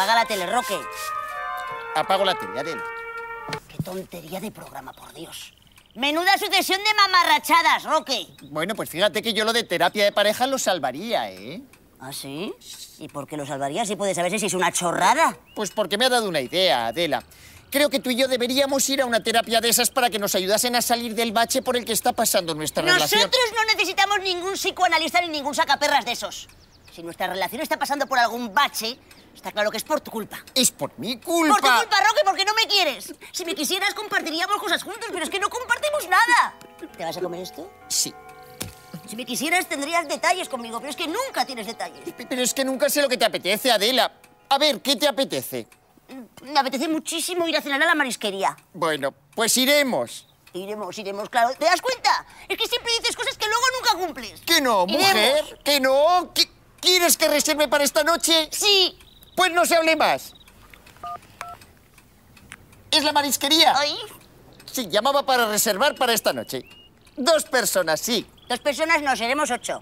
Apaga la tele, Roque. Apago la tele, Adela. Qué tontería de programa, por Dios. Menuda sucesión de mamarrachadas, Roque. Bueno, pues fíjate que yo lo de terapia de pareja lo salvaría, ¿eh? ¿Ah, sí? ¿Y por qué lo salvaría si puede saberse si es una chorrada? Pues porque me ha dado una idea, Adela. Creo que tú y yo deberíamos ir a una terapia de esas para que nos ayudasen a salir del bache por el que está pasando nuestra relación. Nosotros no necesitamos ningún psicoanalista ni ningún sacaperras de esos. Si nuestra relación está pasando por algún bache, Está claro que es por tu culpa. Es por mi culpa. Por tu culpa, Roque, porque no me quieres. Si me quisieras, compartiríamos cosas juntos, pero es que no compartimos nada. ¿Te vas a comer esto? Sí. Si me quisieras, tendrías detalles conmigo, pero es que nunca tienes detalles. Pero es que nunca sé lo que te apetece, Adela. A ver, ¿qué te apetece? Mm, me apetece muchísimo ir a cenar a la marisquería. Bueno, pues iremos. Iremos, iremos, claro. ¿Te das cuenta? Es que siempre dices cosas que luego nunca cumples. ¿Que no, mujer? ¿Que no? ¿Quieres que reserve para esta noche? Sí. Pues no se hable más. Es la marisquería. ¿Oí? Sí, llamaba para reservar para esta noche. Dos personas, sí. Dos personas no, seremos ocho.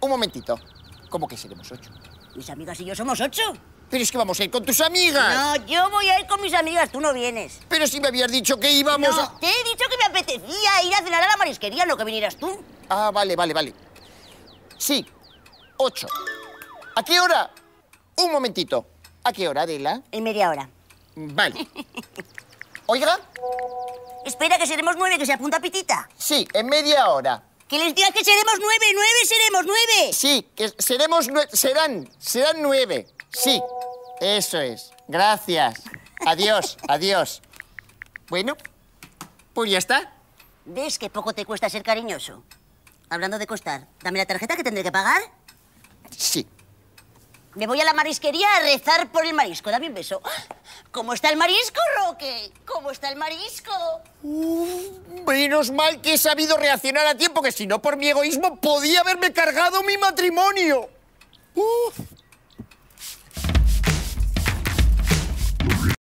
Un momentito. ¿Cómo que seremos ocho? Mis amigas y yo somos ocho. Pero es que vamos a ir con tus amigas. No, yo voy a ir con mis amigas, tú no vienes. Pero si me habías dicho que íbamos a... te he dicho que me apetecía ir a cenar a la marisquería, no que vinieras tú. Ah, vale, vale, vale. Sí, ocho. ¿A qué hora? Un momentito. ¿A qué hora, Adela? En media hora. Vale. Oiga. Espera, que seremos nueve, que se apunta Pitita. Sí, en media hora. Que les digas que seremos nueve, nueve seremos, nueve. Sí, que seremos nueve, serán, serán nueve. Sí, eso es. Gracias. Adiós, adiós. Bueno, pues ya está. ¿Ves que poco te cuesta ser cariñoso? Hablando de costar, dame la tarjeta que tendré que pagar. Sí. Me voy a la marisquería a rezar por el marisco. Dame un beso. ¡Ah! ¿Cómo está el marisco, Roque? ¿Cómo está el marisco? Uff, mm, menos mal que he sabido reaccionar a tiempo, que si no por mi egoísmo podía haberme cargado mi matrimonio. Uf.